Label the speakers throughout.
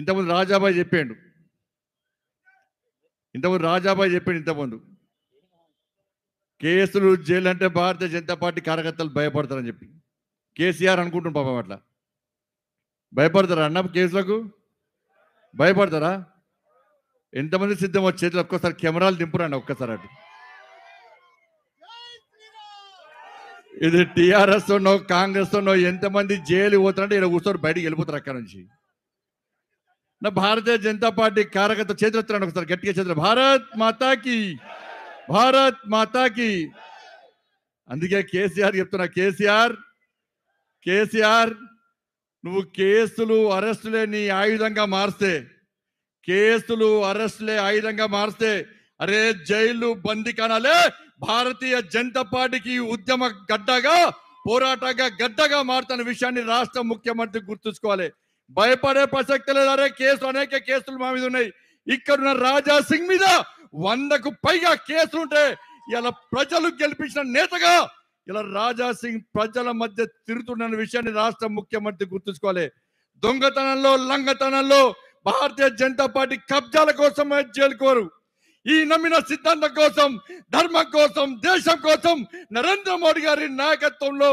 Speaker 1: ఇంతకుముందు రాజాబాయ్ చెప్పాడు ఇంతకుముందు రాజాబాయ్ చెప్పాడు ఇంతకుముందు కేసులు జైలు అంటే భారతీయ జనతా పార్టీ కార్యకర్తలు భయపడతారని చెప్పి కేసీఆర్ అనుకుంటున్నాం పాపం అట్లా భయపడతారా అన్న కేసులకు భయపడతారా ఎంతమంది సిద్ధం వచ్చేట్లు ఒక్కసారి కెమెరాలు దింపురండి ఒక్కసారి అటు ఇది టీఆర్ఎస్ ఉన్నో కాంగ్రెస్ ఉన్నో ఎంతమంది జైలు పోతారంటే ఇలా కూర్చోరు బయటికి వెళ్ళిపోతారు అక్కడ నుంచి నా భారతీయ జనతా పార్టీ కార్యకర్త చేతులెత్తాను ఒకసారి గట్టిగా చేతులు భారత్ మాతాకి భారత్ మాతాకి అందుకే కేసీఆర్ చెప్తున్నా కేసీఆర్ కేసీఆర్ నువ్వు కేసులు అరెస్టులే నీ ఆయుధంగా మారిస్తే కేసులు అరెస్టులే ఆయుధంగా మారిస్తే అరే జైలు బందీ కానాలే భారతీయ జనతా పార్టీకి ఉద్యమ గడ్డగా పోరాటంగా గడ్డగా మారుతున్న విషయాన్ని రాష్ట్ర ముఖ్యమంత్రి గుర్తుంచుకోవాలి భయపడే ప్రసక్తి లేదు అరే కేసు అనేక కేసులు మా మీద ఉన్నాయి ఇక్కడున్న రాజా సింగ్ మీద వందకు పైగా కేసులు ఉంటే ఇలా ప్రజలు గెలిపించిన నేతగా ఇలా రాజా సింగ్ ప్రజల మధ్య తిరుగుతున్న విషయాన్ని రాష్ట్ర ముఖ్యమంత్రి గుర్తుంచుకోవాలి దొంగతనంలో లంగతనంలో భారతీయ జనతా పార్టీ కబ్జాల కోసం జైలుకోరు ఈ నమ్మిన సిద్ధాంతం కోసం ధర్మం కోసం దేశం కోసం నరేంద్ర మోడీ గారి నాయకత్వంలో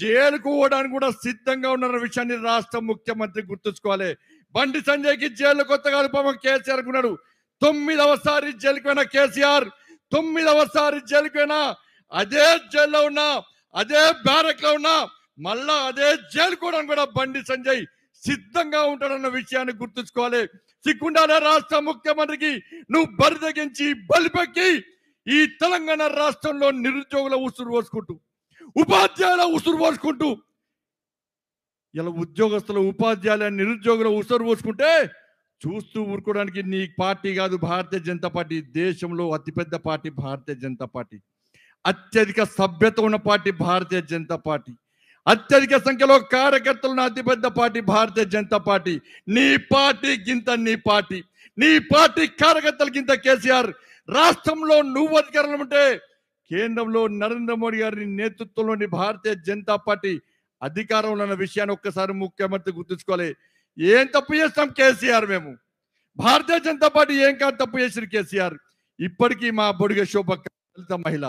Speaker 1: జైలుకు పోవడానికి కూడా సిద్ధంగా ఉన్నారన్న విషయాన్ని రాష్ట్ర ముఖ్యమంత్రి గుర్తుంచుకోవాలి బండి సంజయ్కి జైలు కొత్తగా అనుపమ కేసీఆర్ ఉన్నాడు తొమ్మిదవసారి జైలుకు అయినా కేసీఆర్ తొమ్మిదవసారి జైలుకు పోయినా అదే జైల్లో ఉన్నా అదే బ్యారక్ లో ఉన్నా మళ్ళా అదే జైలు కూడా కూడా బండి సంజయ్ సిద్ధంగా ఉంటాడన్న విషయాన్ని గుర్తుంచుకోవాలి సిక్కుండాలే రాష్ట్ర ముఖ్యమంత్రికి నువ్వు బరిదగించి బలిపెక్కి ఈ తెలంగాణ రాష్ట్రంలో నిరుద్యోగుల ఉసురు పోసుకుంటూ ఉపాధ్యాయుల ఉసురు పోసుకుంటూ ఇలా ఉద్యోగస్తుల ఉపాధ్యాయుల నిరుద్యోగుల ఉసురు పోసుకుంటే చూస్తూ ఊరుకోవడానికి నీ పార్టీ కాదు భారతీయ జనతా పార్టీ దేశంలో అతిపెద్ద పార్టీ భారతీయ జనతా పార్టీ అత్యధిక సభ్యత ఉన్న పార్టీ భారతీయ జనతా పార్టీ అత్యధిక సంఖ్యలో కార్యకర్తలు ఉన్న అతిపెద్ద పార్టీ భారతీయ జనతా పార్టీ నీ పార్టీ గింత నీ పార్టీ నీ పార్టీ కార్యకర్తల గింత కేసీఆర్ రాష్ట్రంలో నువ్వు అధికారంలో ఉంటే కేంద్రంలో నరేంద్ర మోడీ గారి నేతృత్వంలోని భారతీయ జనతా పార్టీ అధికారంలో ఉన్న విషయాన్ని ఒక్కసారి ముఖ్యమంత్రి గుర్తుంచుకోవాలి ఏం తప్పు చేస్తాం కేసీఆర్ మేము భారతీయ జనతా పార్టీ ఏం కాదు తప్పు చేసిన కేసీఆర్ ఇప్పటికీ మా బొడిగ శోభ దళిత మహిళ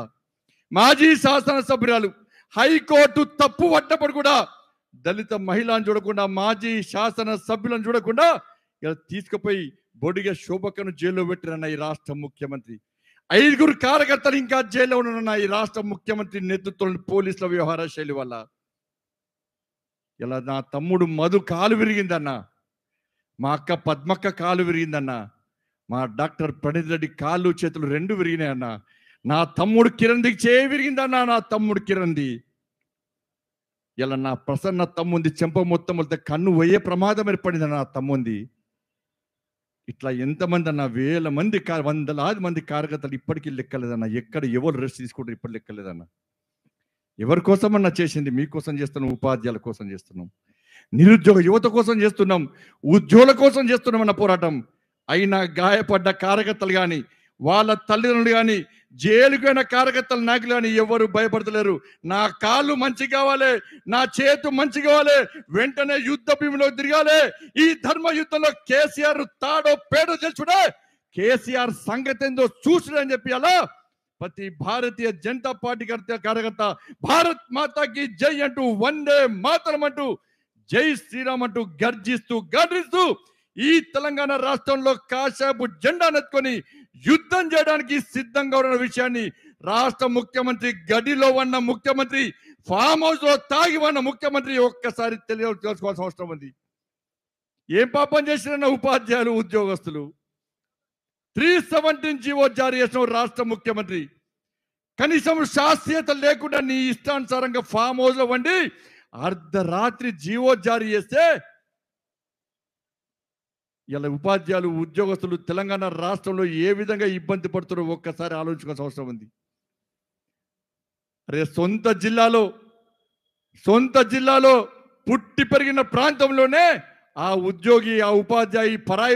Speaker 1: మాజీ శాసనసభ్యురాలు హైకోర్టు తప్పు పట్టినప్పుడు కూడా దళిత మహిళను చూడకుండా మాజీ శాసన సభ్యులను చూడకుండా ఇలా తీసుకుపోయి బొడిగ శోభకను జైల్లో పెట్టిన ఈ రాష్ట్ర ముఖ్యమంత్రి ఐదుగురు కార్యకర్తలు ఇంకా జైల్లో ఉన్న ఈ రాష్ట్ర ముఖ్యమంత్రి నేతృత్వం పోలీసుల వ్యవహార శైలి వల్ల ఇలా నా తమ్ముడు మధు కాలు విరిగిందన్న మా అక్క పద్మక్క కాలు విరిగిందన్న మా డాక్టర్ ప్రణీత్ రెడ్డి కాళ్ళు చేతులు రెండు విరిగినాయన్న నా తమ్ముడు కిరణ్దికి చేయి విరిగిందన్న నా తమ్ముడు కిరణ్ది ఇలా నా ప్రసన్న తమ్ముంది చెంప మొత్తం కన్ను వయ్యే ప్రమాదం ఏర్పడిందన్న నా తమ్ముంది ఇట్లా ఎంతమంది అన్న వేల మంది వందలాది మంది కార్యకర్తలు ఇప్పటికీ లెక్కలేదన్న ఎక్కడ ఎవరు రెస్ట్ తీసుకుంటారు ఇప్పుడు లెక్కలేదన్న ఎవరి అన్న చేసింది మీకోసం చేస్తున్నాం ఉపాధ్యాయుల కోసం చేస్తున్నాం నిరుద్యోగ యువత కోసం చేస్తున్నాం ఉద్యోగుల కోసం చేస్తున్నాం అన్న పోరాటం అయినా గాయపడ్డ కార్యకర్తలు కానీ వాళ్ళ తల్లిదండ్రులు కానీ జైలుకైన కార్యకర్తలు నాకు అని ఎవరు భయపడతలేరు నా కాళ్ళు మంచి కావాలి నా చేతు మంచి కావాలి వెంటనే యుద్ధ భీమిలో తిరగాలి ఈ ధర్మ యుద్ధంలో కేసీఆర్ తాడో పేడో తెలుసుడే కేసీఆర్ సంగతి ఏందో అని చెప్పి అలా ప్రతి భారతీయ జనతా పార్టీ కార్యకర్త భారత్ మాతాకి జై అంటూ వందే మాతరం అంటూ జై శ్రీరామ్ అంటూ గర్జిస్తూ గర్జిస్తూ ఈ తెలంగాణ రాష్ట్రంలో కాశాపు జెండా నెత్తుకొని యుద్ధం చేయడానికి సిద్ధంగా ఉన్న విషయాన్ని రాష్ట్ర ముఖ్యమంత్రి గడిలో ఉన్న ముఖ్యమంత్రి ఫామ్ హౌస్ లో తాగి ఉన్న ముఖ్యమంత్రి ఒక్కసారి తెలియ తెలుసుకోవాల్సిన అవసరం ఉంది ఏం పాపం చేసిన ఉపాధ్యాయులు ఉద్యోగస్తులు త్రీ సెవెంటీన్ జీవో జారీ చేసిన రాష్ట్ర ముఖ్యమంత్రి కనీసం శాస్త్రీయత లేకుండా నీ ఇష్టానుసారంగా ఫామ్ హౌస్ లో వండి అర్ధరాత్రి జీవో జారీ చేస్తే ఇలా ఉపాధ్యాయులు ఉద్యోగస్తులు తెలంగాణ రాష్ట్రంలో ఏ విధంగా ఇబ్బంది పడుతున్నారో ఒక్కసారి ఆలోచించుకోవాల్సిన అవసరం ఉంది అరే సొంత జిల్లాలో సొంత జిల్లాలో పుట్టి పెరిగిన ప్రాంతంలోనే ఆ ఉద్యోగి ఆ ఉపాధ్యాయి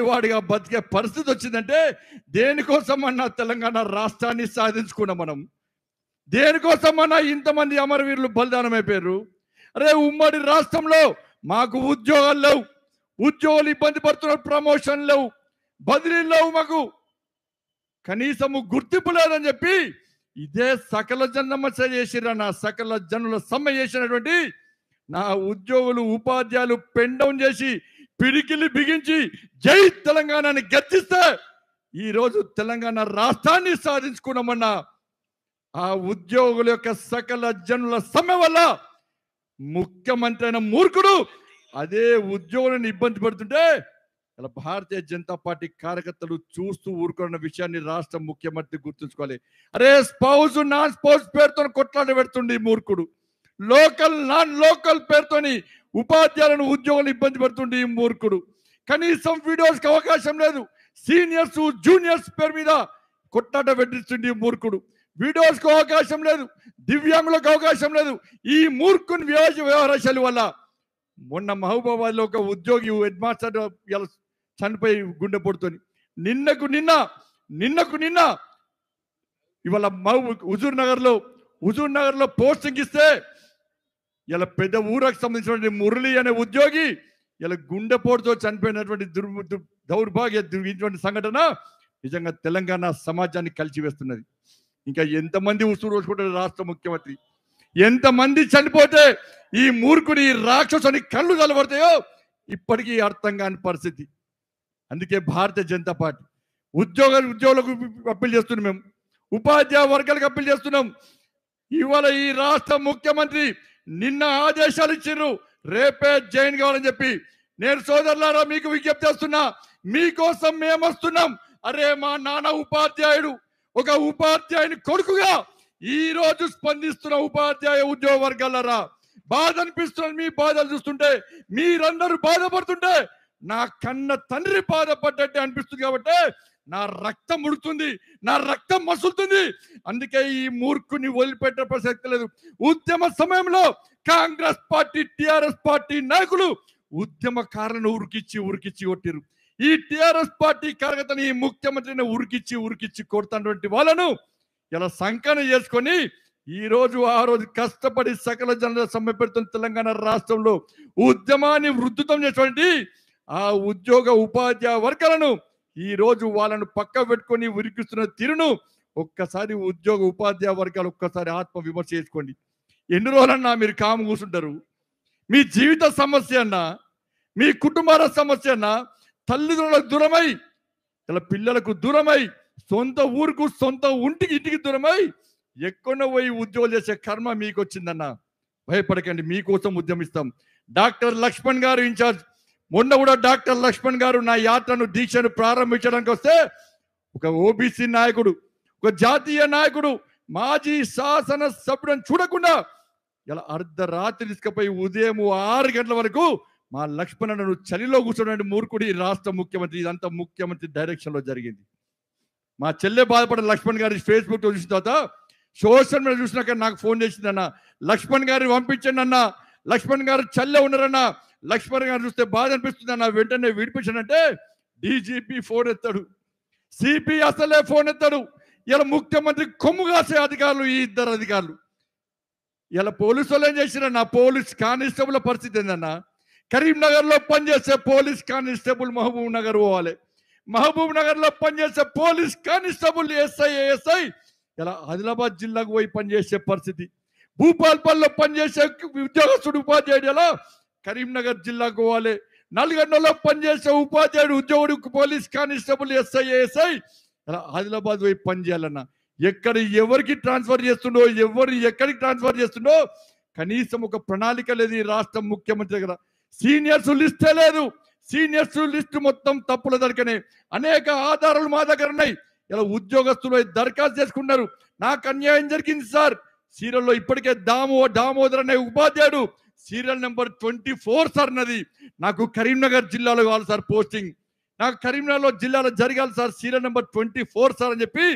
Speaker 1: వాడిగా బతికే పరిస్థితి వచ్చిందంటే దేనికోసం తెలంగాణ రాష్ట్రాన్ని సాధించుకున్నాం మనం దేనికోసం ఇంతమంది అమరవీరులు బలిదానమైపోయారు అరే ఉమ్మడి రాష్ట్రంలో మాకు ఉద్యోగాలు లేవు ఉద్యోగులు ఇబ్బంది పడుతున్నారు ప్రమోషన్ లేవు బదిలీలు లేవు మాకు కనీసము గుర్తింపు లేదని చెప్పి ఇదే సకల జన్మ చేసిరా నా సకల జనుల సమ్మె చేసినటువంటి నా ఉద్యోగులు ఉపాధ్యాయులు పెండౌన్ చేసి పిడికిలి బిగించి జై తెలంగాణని గర్జిస్తే ఈరోజు తెలంగాణ రాష్ట్రాన్ని సాధించుకున్నామన్న ఆ ఉద్యోగుల యొక్క సకల జనుల సమ్మె వల్ల ముఖ్యమంత్రి అయిన మూర్ఖుడు అదే ఉద్యోగులను ఇబ్బంది పడుతుంటే ఇలా భారతీయ జనతా పార్టీ కార్యకర్తలు చూస్తూ ఊరుకున్న విషయాన్ని రాష్ట్ర ముఖ్యమంత్రి గుర్తుంచుకోవాలి అరే స్పౌజ్ నాన్ స్పౌజ్ పేరుతో కొట్లాట ఈ మూర్ఖుడు లోకల్ నాన్ లోకల్ పేరుతోని ఉపాధ్యాయులను ఉద్యోగులను ఇబ్బంది పెడుతుండే ఈ మూర్ఖుడు కనీసం వీడియోస్కి అవకాశం లేదు సీనియర్స్ జూనియర్స్ పేరు మీద కొట్లాట పెట్టిస్తుండే మూర్ఖుడు వీడియోస్కు అవకాశం లేదు దివ్యాంగులకు అవకాశం లేదు ఈ మూర్ఖుని వ్యవహారాశాల వల్ల మొన్న మహబూబాబాద్లో ఒక ఉద్యోగి హెడ్ మాస్టర్ ఇలా చనిపోయి గుండె పొడుతుంది నిన్నకు నిన్న నిన్నకు నిన్న ఇవాళ మహబూ హుజూర్ నగర్లో హుజూర్ నగర్లో పోస్టింగ్ ఇస్తే ఇలా పెద్ద ఊరకు సంబంధించినటువంటి మురళి అనే ఉద్యోగి ఇలా గుండెపోటుతో చనిపోయినటువంటి దుర్ దౌర్భాగ్య ఇటువంటి సంఘటన నిజంగా తెలంగాణ సమాజాన్ని కలిసివేస్తున్నది ఇంకా ఎంతమంది ఉసురు రోజుకుంటారు రాష్ట్ర ముఖ్యమంత్రి ఎంతమంది చనిపోతే ఈ మూర్ఖుని ఈ రాక్షసుని కళ్ళు కలబడతాయో ఇప్పటికీ అర్థం కాని పరిస్థితి అందుకే భారతీయ జనతా పార్టీ ఉద్యోగ ఉద్యోగులకు అప్పీల్ చేస్తున్నాం మేము ఉపాధ్యాయ వర్గాలకు అప్పీల్ చేస్తున్నాం ఇవాళ ఈ రాష్ట్ర ముఖ్యమంత్రి నిన్న ఆదేశాలు ఇచ్చిర్రు రేపే జైన్ కావాలని చెప్పి నేను సోదరులారా మీకు విజ్ఞప్తి చేస్తున్నా మీకోసం మేము వస్తున్నాం అరే మా నాన్న ఉపాధ్యాయుడు ఒక ఉపాధ్యాయుని కొడుకుగా ఈ రోజు స్పందిస్తున్న ఉపాధ్యాయ ఉద్యోగ వర్గాలరా బాధ అనిపిస్తున్న మీ బాధలు చూస్తుంటే మీరందరూ బాధపడుతుంటే నా కన్న తండ్రి బాధపడ్డట్టే అనిపిస్తుంది కాబట్టి నా రక్తం ఉడుతుంది నా రక్తం మసులుతుంది అందుకే ఈ మూర్ఖుని వదిలిపెట్టే ప్రసక్తి లేదు ఉద్యమ సమయంలో కాంగ్రెస్ పార్టీ టిఆర్ఎస్ పార్టీ నాయకులు ఉద్యమకారులను ఉరికిచ్చి ఉరికిచ్చి కొట్టిరు ఈ టిఆర్ఎస్ పార్టీ కార్యకర్తని ముఖ్యమంత్రిని ఉరికిచ్చి ఉరికిచ్చి కొడుతున్నటువంటి వాళ్ళను ఇలా సంకన చేసుకొని ఈ రోజు ఆ రోజు కష్టపడి సకల జనుల సమ్మె పెడుతున్న తెలంగాణ రాష్ట్రంలో ఉద్యమాన్ని వృద్ధుతం చేసినటువంటి ఆ ఉద్యోగ ఉపాధ్యాయ వర్గాలను ఈ రోజు వాళ్ళను పక్క పెట్టుకొని ఉరికిస్తున్న తీరును ఒక్కసారి ఉద్యోగ ఉపాధ్యాయ వర్గాలు ఒక్కసారి ఆత్మ విమర్శ చేసుకోండి ఎన్ని రోజులన్నా మీరు కాము కూర్చుంటారు మీ జీవిత సమస్య అన్నా మీ కుటుంబాల సమస్య అన్నా తల్లిదండ్రులకు దూరమై ఇలా పిల్లలకు దూరమై సొంత ఊరుకు సొంత ఉంటికి ఇంటికి దూరమై ఎక్కడ పోయి ఉద్యోగం చేసే కర్మ మీకు వచ్చిందన్న భయపడకండి మీకోసం ఉద్యమిస్తాం డాక్టర్ లక్ష్మణ్ గారు ఇన్ఛార్జ్ మొన్న కూడా డాక్టర్ లక్ష్మణ్ గారు నా యాత్రను దీక్షను ప్రారంభించడానికి వస్తే ఒక ఓబీసీ నాయకుడు ఒక జాతీయ నాయకుడు మాజీ శాసన సభ్యులను చూడకుండా ఇలా అర్ధరాత్రి తీసుకుపోయి ఉదయం ఆరు గంటల వరకు మా లక్ష్మణను చలిలో కూర్చోడానికి మూర్ఖుడి రాష్ట్ర ముఖ్యమంత్రి ఇదంతా ముఖ్యమంత్రి డైరెక్షన్లో జరిగింది మా చెల్లె బాధపడిన లక్ష్మణ్ గారి ఫేస్బుక్ చూసిన తర్వాత సోషల్ మీడియా చూసినాక నాకు ఫోన్ చేసిందన్న లక్ష్మణ్ గారి పంపించండి అన్న లక్ష్మణ్ గారు చల్లె ఉన్నారన్న లక్ష్మణ్ గారు చూస్తే బాధ అనిపిస్తుంది అన్న వెంటనే విడిపించానంటే డీజీపీ ఫోన్ ఎత్తాడు సిపి అసలే ఫోన్ ఎత్తాడు ఇలా ముఖ్యమంత్రి కొమ్ము కాసే అధికారులు ఈ ఇద్దరు అధికారులు ఇలా పోలీసు వాళ్ళు ఏం చేసిరన్న పోలీస్ కానిస్టేబుల్ పరిస్థితి ఏందన్నా కరీంనగర్లో పనిచేసే పోలీస్ కానిస్టేబుల్ మహబూబ్ నగర్ పోవాలి మహబూబ్ లో పనిచేసే పోలీస్ కానిస్టేబుల్ ఎస్ఐ ఎస్ఐ ఇలా ఆదిలాబాద్ జిల్లాకు పోయి పనిచేసే పరిస్థితి భూపాల్పల్లిలో పనిచేసే ఉద్యోగస్తుడు ఉపాధ్యాయుడు ఎలా కరీంనగర్ జిల్లాకు పోవాలి నల్గొండలో పనిచేసే ఉపాధ్యాయుడు ఉద్యోగుడు పోలీస్ కానిస్టేబుల్ ఎస్ఐ ఎస్ఐ ఇలా ఆదిలాబాద్ పోయి పనిచేయాలన్నా ఎక్కడ ఎవరికి ట్రాన్స్ఫర్ చేస్తుండో ఎవరు ఎక్కడికి ట్రాన్స్ఫర్ చేస్తుండో కనీసం ఒక ప్రణాళిక లేదు ఈ రాష్ట్రం ముఖ్యమంత్రి దగ్గర సీనియర్స్ లిస్టే లేదు సీనియర్స్ లిస్ట్ మొత్తం తప్పులు దొరికినాయి అనేక ఆధారాలు మా దగ్గర ఉన్నాయి ఇలా ఉద్యోగస్తులు దరఖాస్తు చేసుకున్నారు నాకు అన్యాయం జరిగింది సార్ సీరియల్లో ఇప్పటికే దామో దామోదర్ అనే ఉపాధ్యాయుడు serial number twenty four sir నది నాకు కరీంనగర్ జిల్లాలో కావాలి సార్ పోస్టింగ్ నాకు కరీంనగర్లో జిల్లాలో జరగాలి sir serial number twenty four sir అని చెప్పి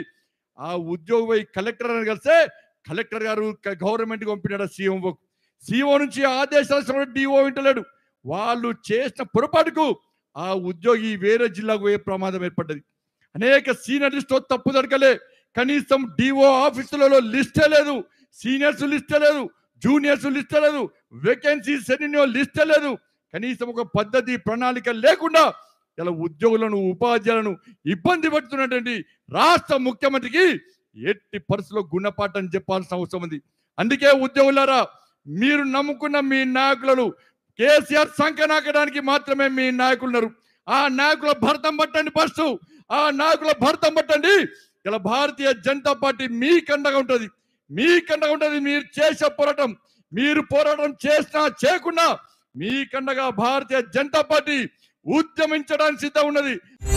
Speaker 1: ఆ ఉద్యోగ కలెక్టర్ అని కలిస్తే కలెక్టర్ గారు గవర్నమెంట్కి పంపినాడు సీఎంఓ సీఓ నుంచి ఆదేశాలు డిఓ వింటలేడు వాళ్ళు చేసిన పొరపాటుకు ఆ ఉద్యోగి వేరే జిల్లాకు పోయే ప్రమాదం ఏర్పడ్డది అనేక సీనియర్ లిస్ట్ తప్పు దొరకలే కనీసం డిఓ ఆఫీసులలో లిస్టే లేదు సీనియర్స్ లిస్టే లేదు జూనియర్స్ లిస్టే లేదు వేకెన్సీస్ ఎన్నో లిస్టే లేదు కనీసం ఒక పద్ధతి ప్రణాళిక లేకుండా ఇలా ఉద్యోగులను ఉపాధ్యాయులను ఇబ్బంది పెడుతున్నటువంటి రాష్ట్ర ముఖ్యమంత్రికి ఎట్టి పరిస్థితుల్లో గుణపాఠం చెప్పాల్సిన అవసరం ఉంది అందుకే ఉద్యోగులారా మీరు నమ్ముకున్న మీ నాయకులను కేసీఆర్ సంకనాకడానికి మాత్రమే మీ నాయకులు ఉన్నారు ఆ నాయకుల భర్తం పట్టండి ఫస్ట్ ఆ నాయకుల భర్తం పట్టండి ఇలా భారతీయ జనతా పార్టీ మీ కండగా ఉంటుంది మీ కండగా ఉంటుంది మీరు చేసే పోరాటం మీరు పోరాటం చేసినా చేయకుండా మీ కండగా భారతీయ జనతా పార్టీ ఉద్యమించడానికి సిద్ధం ఉన్నది